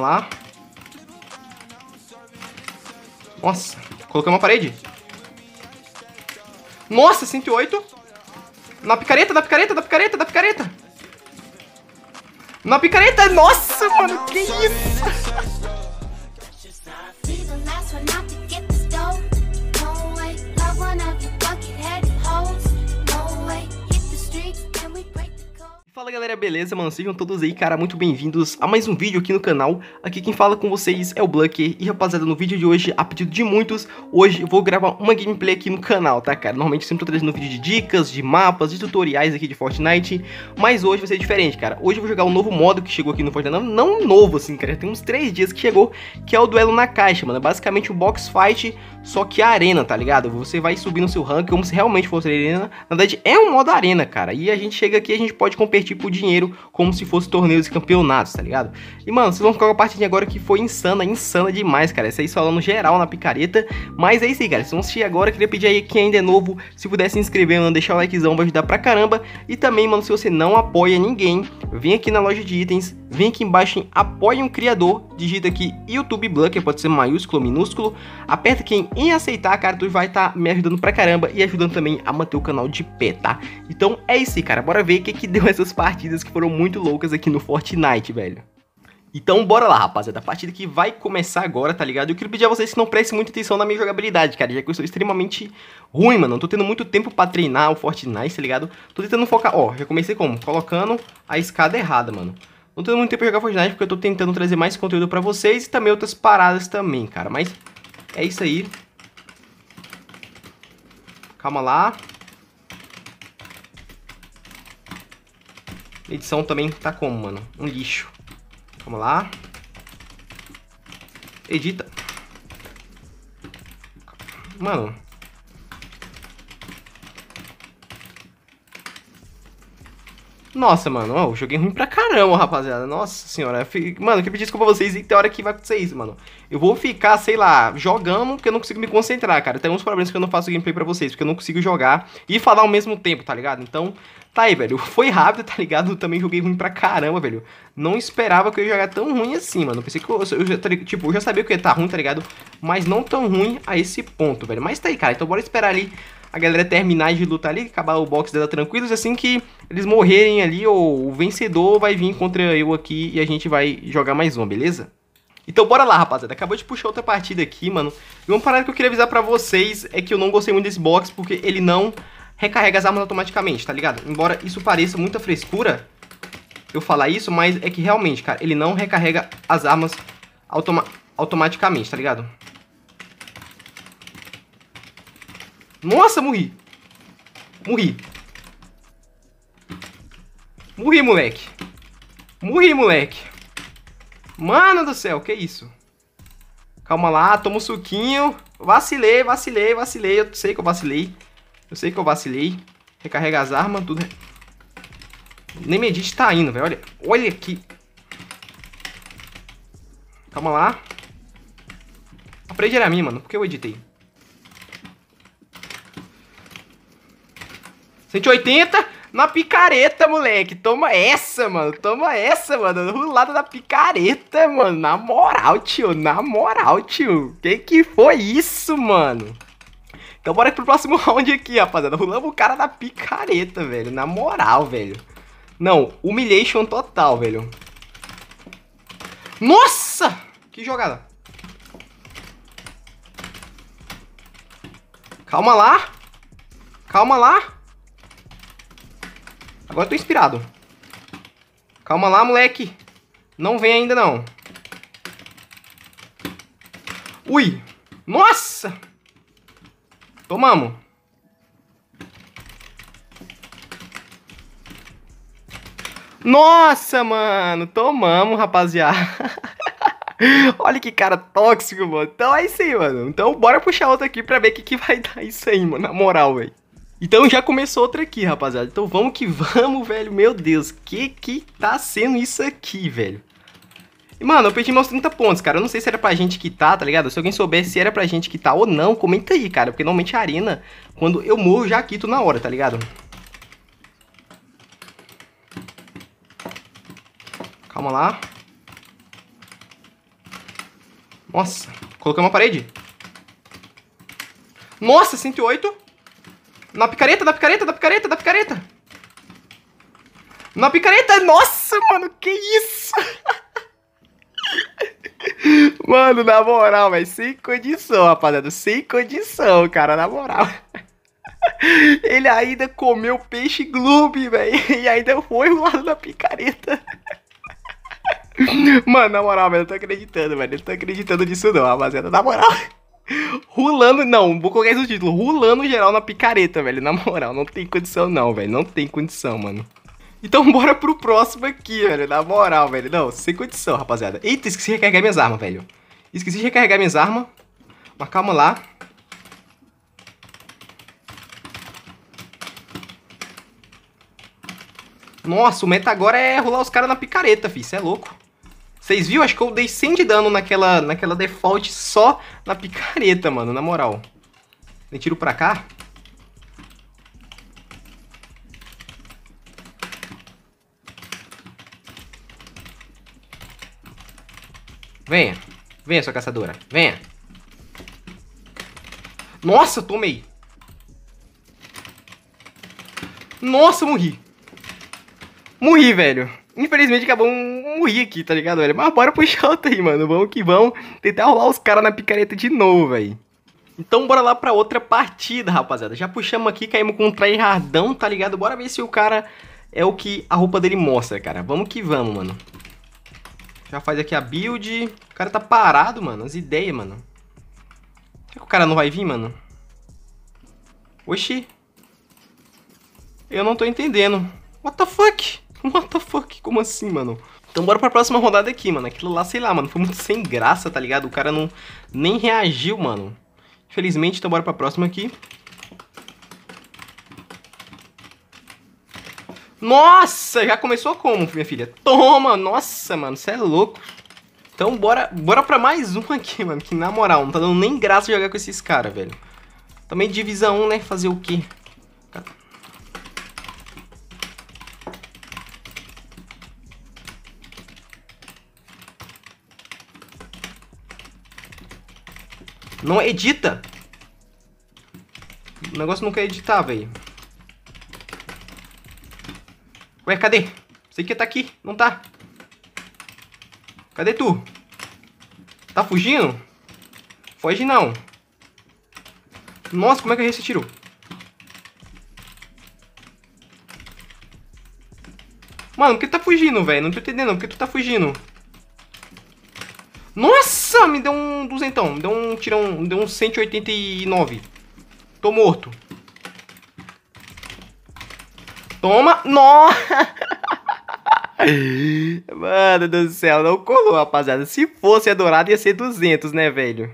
Vamos lá. Nossa, coloquei uma parede. Nossa, 108. Na picareta, na picareta, na picareta, na picareta. Na picareta, nossa, mano, que isso? Fala galera, beleza, mano? Sejam todos aí, cara, muito bem-vindos a mais um vídeo aqui no canal. Aqui quem fala com vocês é o Blucker. E rapaziada, no vídeo de hoje, a pedido de muitos, hoje eu vou gravar uma gameplay aqui no canal, tá, cara? Normalmente eu sempre tô trazendo vídeo de dicas, de mapas, de tutoriais aqui de Fortnite, mas hoje vai ser diferente, cara. Hoje eu vou jogar um novo modo que chegou aqui no Fortnite, não, não novo assim, cara, já tem uns 3 dias que chegou, que é o duelo na caixa, mano. É basicamente o box fight só que a arena, tá ligado? Você vai subir no seu ranking como se realmente fosse arena. Na verdade, é um modo arena, cara. E a gente chega aqui e a gente pode competir por dinheiro como se fosse torneios e campeonatos, tá ligado? E, mano, vocês vão ficar com a de agora que foi insana, insana demais, cara. Isso aí falando geral na picareta. Mas é isso aí, cara. Se vão assistir agora, queria pedir aí quem ainda é novo, se puder se inscrever, mano, deixar o likezão, vai ajudar pra caramba. E também, mano, se você não apoia ninguém, vem aqui na loja de itens, vem aqui embaixo em apoia um Criador, digita aqui YouTube Blanker, pode ser maiúsculo ou minúsculo, aperta aqui em em aceitar, cara, tu vai estar tá me ajudando pra caramba e ajudando também a manter o canal de pé, tá? Então é isso aí, cara. Bora ver o que, que deu essas partidas que foram muito loucas aqui no Fortnite, velho. Então bora lá, rapaziada. A partida que vai começar agora, tá ligado? Eu quero pedir a vocês que não prestem muita atenção na minha jogabilidade, cara, já que eu sou extremamente ruim, mano. Não tô tendo muito tempo pra treinar o Fortnite, tá ligado? Tô tentando focar... Ó, já comecei como? Colocando a escada errada, mano. Não tô tendo muito tempo pra jogar Fortnite porque eu tô tentando trazer mais conteúdo pra vocês e também outras paradas também, cara. Mas é isso aí. Calma lá. Edição também tá como, mano? Um lixo. vamos lá. Edita. Mano, Nossa, mano, ó, eu joguei ruim pra caramba, rapaziada. Nossa senhora. Mano, eu queria pedir desculpa pra vocês e tem hora que vai acontecer isso, mano. Eu vou ficar, sei lá, jogando porque eu não consigo me concentrar, cara. Tem uns problemas que eu não faço gameplay pra vocês, porque eu não consigo jogar e falar ao mesmo tempo, tá ligado? Então, tá aí, velho. Foi rápido, tá ligado? Eu também joguei ruim pra caramba, velho. Não esperava que eu ia jogar tão ruim assim, mano. pensei que eu, eu, tá tipo, eu já sabia que ia estar tá ruim, tá ligado? Mas não tão ruim a esse ponto, velho. Mas tá aí, cara. Então bora esperar ali a galera terminar de lutar ali, acabar o box dela tranquilos, assim que eles morrerem ali, ou o vencedor vai vir contra eu aqui e a gente vai jogar mais uma, beleza? Então bora lá, rapaziada. Acabou de puxar outra partida aqui, mano. E uma parada que eu queria avisar pra vocês é que eu não gostei muito desse box, porque ele não recarrega as armas automaticamente, tá ligado? Embora isso pareça muita frescura, eu falar isso, mas é que realmente, cara, ele não recarrega as armas automa automaticamente, tá ligado? Nossa, morri. Morri. Morri, moleque. Morri, moleque. Mano do céu, que isso? Calma lá, toma um suquinho. Vacilei, vacilei, vacilei. Eu sei que eu vacilei. Eu sei que eu vacilei. Recarrega as armas, tudo. Nem medite tá indo, velho. Olha, olha aqui. Calma lá. Aprende era mim, mano. Por que eu editei? 180 na picareta, moleque. Toma essa, mano. Toma essa, mano. Rulada da picareta, mano. Na moral, tio. Na moral, tio. Que que foi isso, mano? Então bora pro próximo round aqui, rapaziada. Rulamos o cara da picareta, velho. Na moral, velho. Não, humiliation total, velho. Nossa! Que jogada. Calma lá. Calma lá. Agora eu tô inspirado. Calma lá, moleque. Não vem ainda, não. Ui! Nossa! Tomamos. Nossa, mano! Tomamos, rapaziada. Olha que cara tóxico, mano. Então é isso aí, mano. Então bora puxar outro aqui pra ver o que, que vai dar isso aí, mano. Na moral, velho. Então já começou outra aqui, rapaziada. Então vamos que vamos, velho. Meu Deus, que que tá sendo isso aqui, velho? E, mano, eu perdi meus 30 pontos, cara. Eu não sei se era pra gente quitar, tá, tá ligado? Se alguém souber se era pra gente quitar tá ou não, comenta aí, cara. Porque normalmente a arena, quando eu morro, já quito na hora, tá ligado? Calma lá. Nossa, colocamos uma parede. Nossa, 108. Na picareta, na picareta, na picareta, na picareta. Na picareta. Nossa, mano, que isso? Mano, na moral, mas sem condição, rapaziada. Sem condição, cara, na moral. Ele ainda comeu peixe gloob, velho. E ainda foi voado na picareta. Mano, na moral, velho, eu tô acreditando, velho. Eu tô acreditando nisso não, rapaziada. Na moral. Rulando, não, vou colocar isso no título. Rulando geral na picareta, velho. Na moral, não tem condição, não, velho. Não tem condição, mano. Então bora pro próximo aqui, velho. Na moral, velho. Não, sem condição, rapaziada. Eita, esqueci de recarregar minhas armas, velho. Esqueci de recarregar minhas armas. Mas calma lá. Nossa, o meta agora é rolar os caras na picareta, fi. Isso é louco. Vocês viram? Acho que eu dei 100 de dano naquela, naquela default só na picareta, mano, na moral. Eu tiro pra cá. Venha. Venha, sua caçadora. Venha. Nossa, tomei. Nossa, morri. Morri, velho. Infelizmente acabou um, um aqui, tá ligado, velho? Mas bora puxar outra aí, mano. Vamos que vamos tentar rolar os caras na picareta de novo, velho. Então bora lá pra outra partida, rapaziada. Já puxamos aqui, caímos com um tryhardão, tá ligado? Bora ver se o cara é o que a roupa dele mostra, cara. Vamos que vamos, mano. Já faz aqui a build. O cara tá parado, mano. As ideias, mano. Será que o cara não vai vir, mano? Oxi. Eu não tô entendendo. What the fuck? What the fuck? Como assim, mano? Então bora pra próxima rodada aqui, mano. Aquilo lá, sei lá, mano, foi muito sem graça, tá ligado? O cara não nem reagiu, mano. Infelizmente, então bora pra próxima aqui. Nossa, já começou como, minha filha? Toma! Nossa, mano, você é louco. Então bora, bora pra mais um aqui, mano. Que na moral, não tá dando nem graça jogar com esses caras, velho. Também divisão 1, né? Fazer o quê? Não edita. O negócio não quer é editar, velho. Ué, cadê? Você que tá aqui, não tá? Cadê tu? Tá fugindo? Foge não. Nossa, como é que eu esse tiro? Mano, por que tá fugindo, velho? Não tô entendendo, por que tu tá fugindo? Nossa! Nossa, ah, me deu um duzentão. Me deu um tirão. Me deu um 189. Tô morto. Toma. Nossa. Mano do céu, não colou, rapaziada. Se fosse a dourada, ia ser 200, né, velho?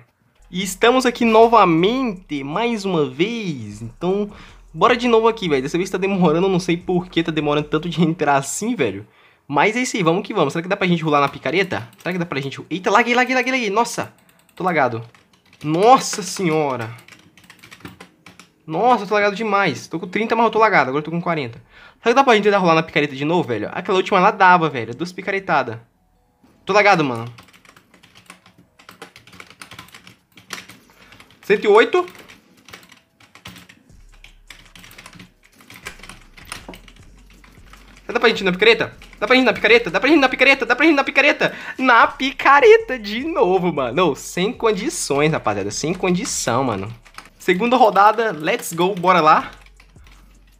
E estamos aqui novamente, mais uma vez. Então, bora de novo aqui, velho. Dessa vez tá demorando, não sei por que tá demorando tanto de entrar assim, velho. Mas é isso aí, vamos que vamos. Será que dá pra gente rolar na picareta? Será que dá pra gente... Eita, laguei, laguei, laguei, laguei. Nossa, tô lagado. Nossa senhora. Nossa, eu tô lagado demais. Tô com 30, mas eu tô lagado. Agora eu tô com 40. Será que dá pra gente tentar rolar na picareta de novo, velho? Aquela última lá dava, velho. Duas picaretadas. Tô lagado, mano. 108. Será que dá pra gente ir na picareta? Dá pra gente na picareta? Dá pra gente na picareta? Dá pra gente na picareta? Na picareta de novo, mano. Oh, sem condições, rapaziada. Sem condição, mano. Segunda rodada, let's go, bora lá.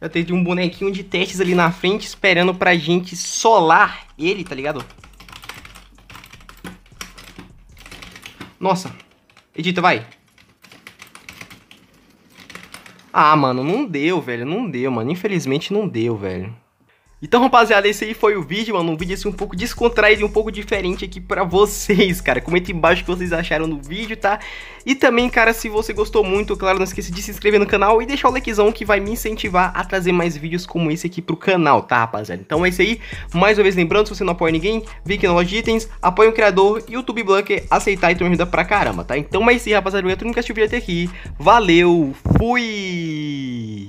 Já teve um bonequinho de testes ali na frente esperando pra gente solar ele, tá ligado? Nossa. Edita, vai. Ah, mano, não deu, velho. Não deu, mano. Infelizmente não deu, velho. Então, rapaziada, esse aí foi o vídeo, mano. Um vídeo assim um pouco descontraído e um pouco diferente aqui pra vocês, cara. Comenta embaixo o que vocês acharam do vídeo, tá? E também, cara, se você gostou muito, claro, não esqueça de se inscrever no canal e deixar o likezão que vai me incentivar a trazer mais vídeos como esse aqui pro canal, tá, rapaziada? Então é isso aí. Mais uma vez, lembrando, se você não apoia ninguém, vem aqui na loja de itens, apoia o criador, YouTube Blanker, aceitar e tu me ajuda pra caramba, tá? Então é isso aí, rapaziada. Obrigado por nunca assistir o até aqui. Valeu, fui!